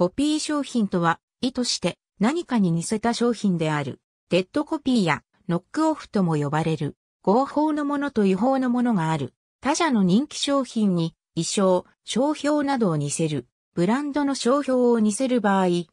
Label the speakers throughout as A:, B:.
A: コピー商品とは、意図して何かに似せた商品である。デッドコピーやノックオフとも呼ばれる。合法のものと違法のものがある。他社の人気商品に衣装、商標などを似せる。ブランドの商標を似せる場合、偽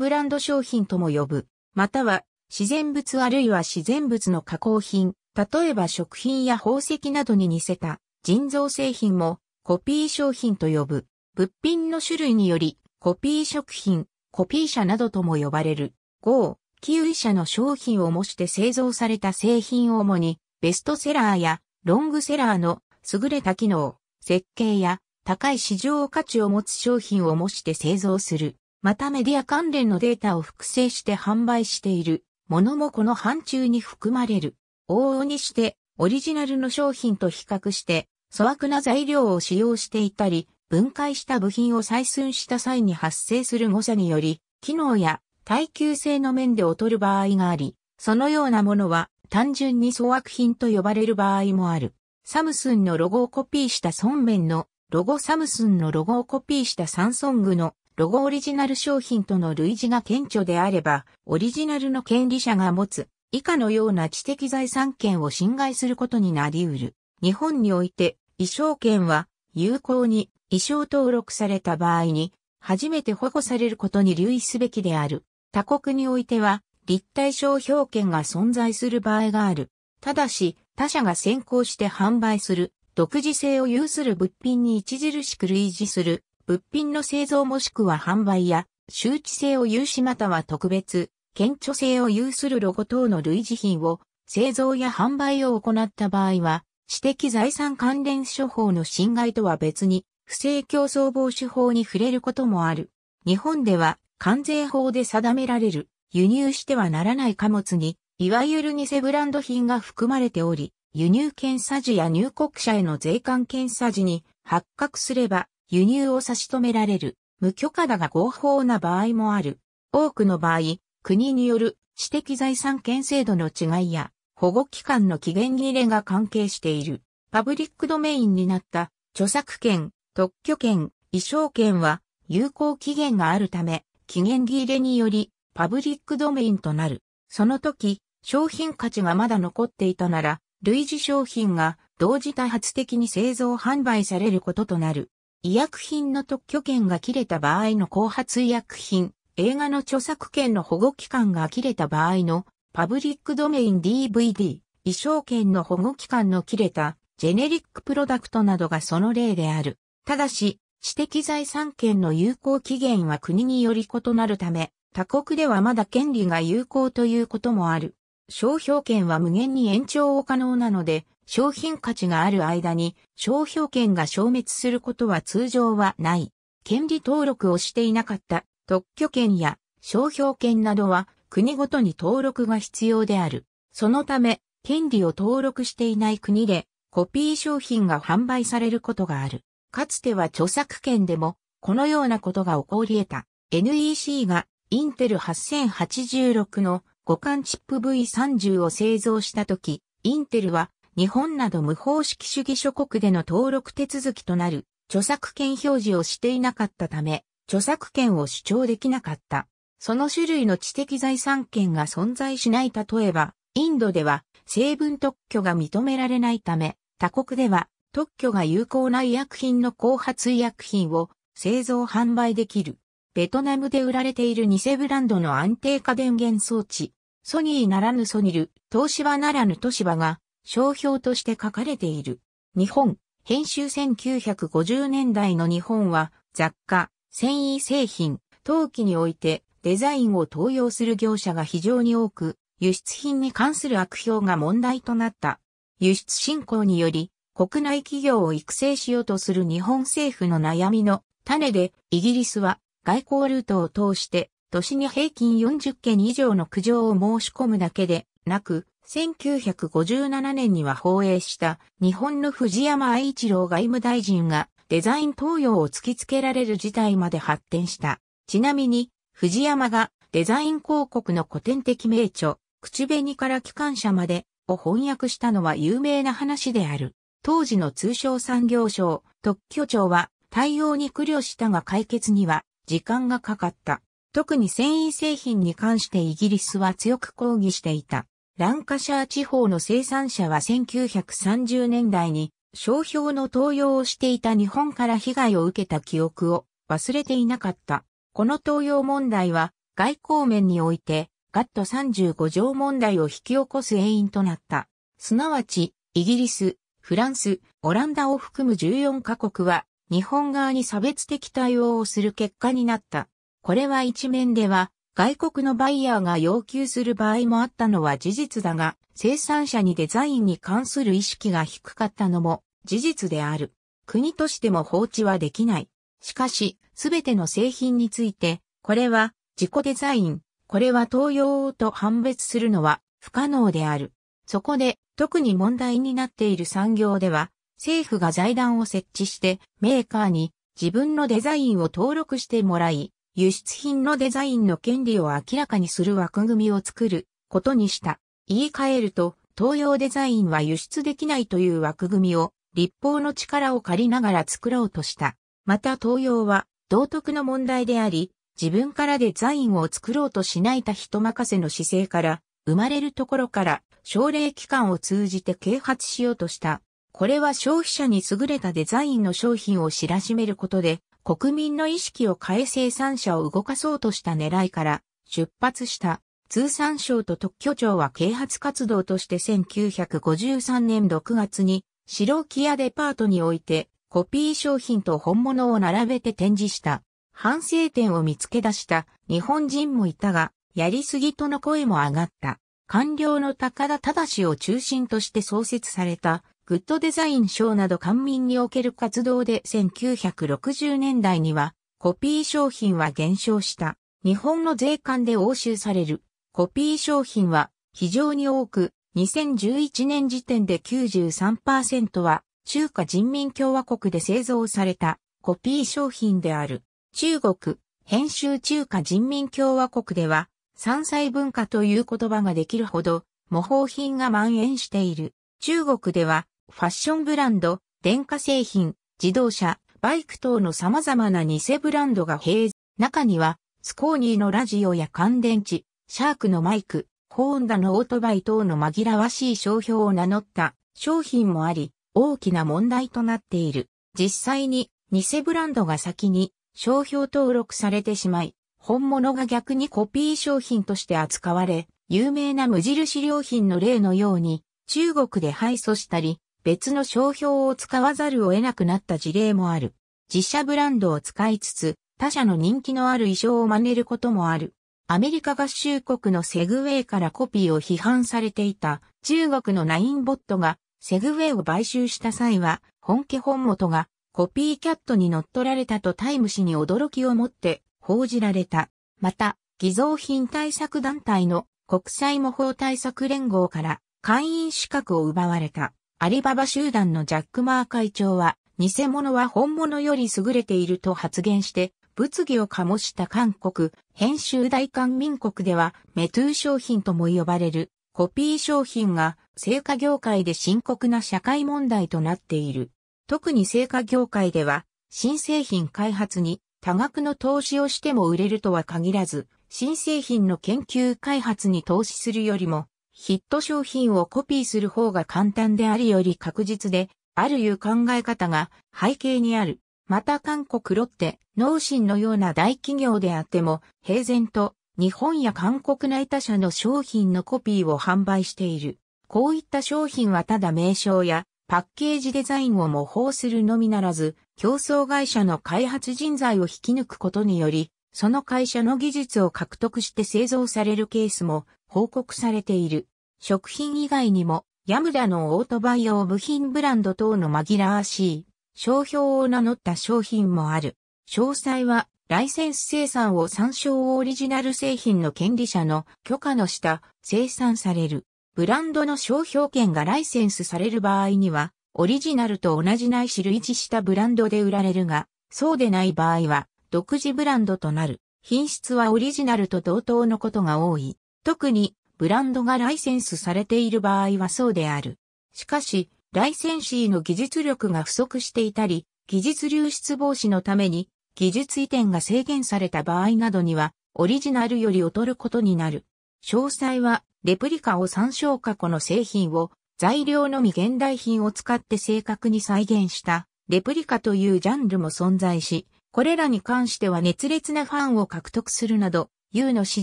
A: ブランド商品とも呼ぶ。または、自然物あるいは自然物の加工品、例えば食品や宝石などに似せた人造製品もコピー商品と呼ぶ。物品の種類によりコピー食品、コピー車などとも呼ばれる、5、キウイ社の商品を模して製造された製品を主に、ベストセラーやロングセラーの優れた機能、設計や高い市場価値を持つ商品を模して製造する。またメディア関連のデータを複製して販売しているものもこの範疇に含まれる。往々にしてオリジナルの商品と比較して粗悪な材料を使用していたり、分解した部品を採寸した際に発生する誤差により、機能や耐久性の面で劣る場合があり、そのようなものは単純に粗悪品と呼ばれる場合もある。サムスンのロゴをコピーした孫面のロゴサムスンのロゴをコピーしたサンソングのロゴオリジナル商品との類似が顕著であれば、オリジナルの権利者が持つ以下のような知的財産権を侵害することになり得る。日本において、衣装権は有効に微装登録された場合に、初めて保護されることに留意すべきである。他国においては、立体商標権が存在する場合がある。ただし、他社が先行して販売する、独自性を有する物品に著しく類似する、物品の製造もしくは販売や、周知性を有しまたは特別、顕著性を有するロゴ等の類似品を、製造や販売を行った場合は、知的財産関連処方の侵害とは別に、不正競争防止法に触れることもある。日本では関税法で定められる輸入してはならない貨物に、いわゆる偽ブランド品が含まれており、輸入検査時や入国者への税関検査時に発覚すれば輸入を差し止められる無許可だが合法な場合もある。多くの場合、国による知的財産権制度の違いや保護期間の期限切れが関係している。パブリックドメインになった著作権、特許権、衣装権は有効期限があるため、期限切れによりパブリックドメインとなる。その時、商品価値がまだ残っていたなら、類似商品が同時多発的に製造販売されることとなる。医薬品の特許権が切れた場合の後発医薬品、映画の著作権の保護期間が切れた場合のパブリックドメイン DVD、衣装権の保護期間の切れたジェネリックプロダクトなどがその例である。ただし、知的財産権の有効期限は国により異なるため、他国ではまだ権利が有効ということもある。商標権は無限に延長を可能なので、商品価値がある間に商標権が消滅することは通常はない。権利登録をしていなかった特許権や商標権などは国ごとに登録が必要である。そのため、権利を登録していない国でコピー商品が販売されることがある。かつては著作権でも、このようなことが起こり得た。NEC が、インテル8086の互換チップ V30 を製造したとき、インテルは、日本など無方式主義諸国での登録手続きとなる、著作権表示をしていなかったため、著作権を主張できなかった。その種類の知的財産権が存在しない例えば、インドでは成分特許が認められないため、他国では特許が有効な医薬品の後発医薬品を製造販売できる。ベトナムで売られている偽ブランドの安定化電源装置、ソニーならぬソニル、東芝ならぬ東芝が商標として書かれている。日本、編集1950年代の日本は雑貨、繊維製品、陶器においてデザインを盗用する業者が非常に多く、輸出品に関する悪評が問題となった。輸出振興により、国内企業を育成しようとする日本政府の悩みの種で、イギリスは外交ルートを通して、年に平均40件以上の苦情を申し込むだけでなく、1957年には放映した日本の藤山愛一郎外務大臣がデザイン投与を突きつけられる事態まで発展した。ちなみに、藤山がデザイン広告の古典的名著、口紅から機関車までを翻訳したのは有名な話である。当時の通商産業省、特許庁は対応に苦慮したが解決には時間がかかった。特に繊維製品に関してイギリスは強く抗議していた。ランカシャー地方の生産者は1930年代に商標の投用をしていた日本から被害を受けた記憶を忘れていなかった。この投用問題は外交面においてガット35条問題を引き起こす原因となった。すなわち、イギリス、フランス、オランダを含む14カ国は、日本側に差別的対応をする結果になった。これは一面では、外国のバイヤーが要求する場合もあったのは事実だが、生産者にデザインに関する意識が低かったのも事実である。国としても放置はできない。しかし、すべての製品について、これは自己デザイン、これは東洋と判別するのは不可能である。そこで、特に問題になっている産業では、政府が財団を設置して、メーカーに自分のデザインを登録してもらい、輸出品のデザインの権利を明らかにする枠組みを作ることにした。言い換えると、東洋デザインは輸出できないという枠組みを、立法の力を借りながら作ろうとした。また東洋は、道徳の問題であり、自分からデザインを作ろうとしないた人任せの姿勢から、生まれるところから奨励機関を通じて啓発しようとした。これは消費者に優れたデザインの商品を知らしめることで、国民の意識を変え生産者を動かそうとした狙いから出発した。通産省と特許庁は啓発活動として1953年6月に白木屋デパートにおいてコピー商品と本物を並べて展示した。反省点を見つけ出した日本人もいたが、やりすぎとの声も上がった。官僚の高田忠を中心として創設された、グッドデザイン賞など官民における活動で1960年代には、コピー商品は減少した。日本の税関で押収されるコピー商品は非常に多く、2011年時点で93%は中華人民共和国で製造されたコピー商品である。中国、編集中華人民共和国では山菜文化という言葉ができるほど、模倣品が蔓延している。中国では、ファッションブランド、電化製品、自動車、バイク等の様々な偽ブランドが時、中には、スコーニーのラジオや乾電池、シャークのマイク、ホーンダのオートバイ等の紛らわしい商標を名乗った商品もあり、大きな問題となっている。実際に、偽ブランドが先に商標登録されてしまい、本物が逆にコピー商品として扱われ、有名な無印良品の例のように、中国で敗訴したり、別の商標を使わざるを得なくなった事例もある。自社ブランドを使いつつ、他社の人気のある衣装を真似ることもある。アメリカ合衆国のセグウェイからコピーを批判されていた中国のナインボットがセグウェイを買収した際は本家本元がコピーキャットに乗っ取られたとタイム誌に驚きを持って報じられた。また、偽造品対策団体の国際模倣対策連合から会員資格を奪われた。アリババ集団のジャック・マー会長は、偽物は本物より優れていると発言して、物議を醸した韓国、編集大韓民国では、メトゥー商品とも呼ばれる、コピー商品が、成果業界で深刻な社会問題となっている。特に成果業界では、新製品開発に多額の投資をしても売れるとは限らず、新製品の研究開発に投資するよりも、ヒット商品をコピーする方が簡単でありより確実で、あるいう考え方が背景にある。また韓国ロッテ、脳神のような大企業であっても、平然と日本や韓国内他社の商品のコピーを販売している。こういった商品はただ名称やパッケージデザインを模倣するのみならず、競争会社の開発人材を引き抜くことにより、その会社の技術を獲得して製造されるケースも報告されている。食品以外にも、ヤムダのオートバイ用部品ブランド等の紛らわしい、商標を名乗った商品もある。詳細は、ライセンス生産を参照オリジナル製品の権利者の許可の下、生産される。ブランドの商標権がライセンスされる場合には、オリジナルと同じないし類似したブランドで売られるが、そうでない場合は、独自ブランドとなる。品質はオリジナルと同等のことが多い。特に、ブランドがライセンスされている場合はそうである。しかし、ライセンシーの技術力が不足していたり、技術流出防止のために、技術移転が制限された場合などには、オリジナルより劣ることになる。詳細はレプリカを参照過去の製品を材料のみ現代品を使って正確に再現したレプリカというジャンルも存在し、これらに関しては熱烈なファンを獲得するなど、U の市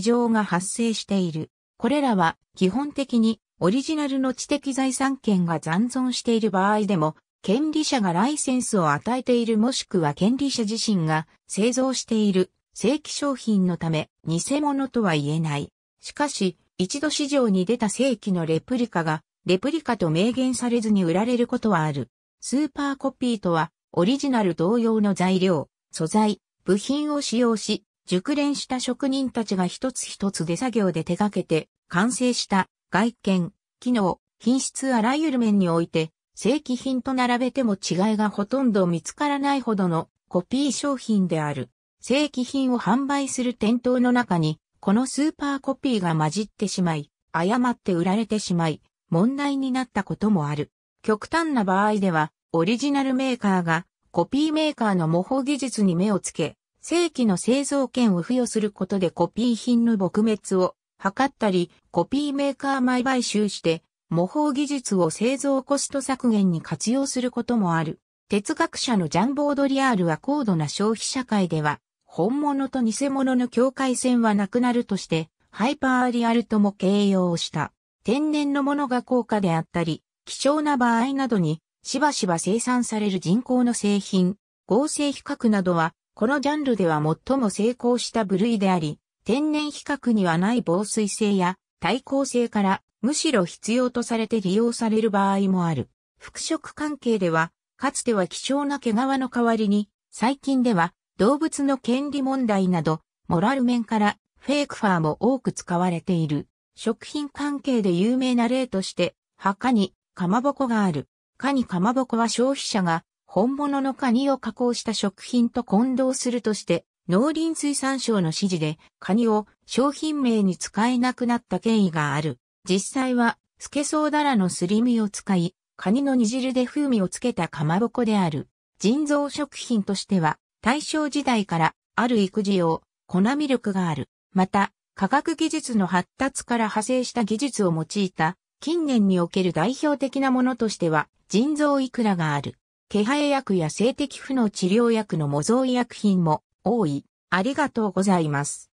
A: 場が発生している。これらは基本的にオリジナルの知的財産権が残存している場合でも、権利者がライセンスを与えているもしくは権利者自身が製造している正規商品のため偽物とは言えない。しかし、一度市場に出た正規のレプリカが、レプリカと明言されずに売られることはある。スーパーコピーとは、オリジナル同様の材料、素材、部品を使用し、熟練した職人たちが一つ一つ手作業で手掛けて、完成した外見、機能、品質あらゆる面において、正規品と並べても違いがほとんど見つからないほどのコピー商品である。正規品を販売する店頭の中にこのスーパーコピーが混じってしまい、誤って売られてしまい、問題になったこともある。極端な場合では、オリジナルメーカーがコピーメーカーの模倣技術に目をつけ、正規の製造権を付与することでコピー品の撲滅を図ったり、コピーメーカー前買収して模倣技術を製造コスト削減に活用することもある。哲学者のジャンボードリアールは高度な消費社会では、本物と偽物の境界線はなくなるとして、ハイパーリアルとも形容した。天然のものが高価であったり、貴重な場合などに、しばしば生産される人工の製品、合成比較などは、このジャンルでは最も成功した部類であり、天然比較にはない防水性や耐候性からむしろ必要とされて利用される場合もある。服飾関係では、かつては貴重な毛皮の代わりに、最近では動物の権利問題など、モラル面からフェイクファーも多く使われている。食品関係で有名な例として、墓にかまぼこがある。かにかまぼこは消費者が本物のカニを加工した食品と混同するとして、農林水産省の指示でカニを商品名に使えなくなった経緯がある。実際は、スケソウダラのすり身を使い、カニの煮汁で風味をつけたかまぼこである。人造食品としては、大正時代からある育児用、粉ミルクがある。また、科学技術の発達から派生した技術を用いた、近年における代表的なものとしては、腎臓いくらがある。気配薬や性的負の治療薬の模造医薬品も多い。ありがとうございます。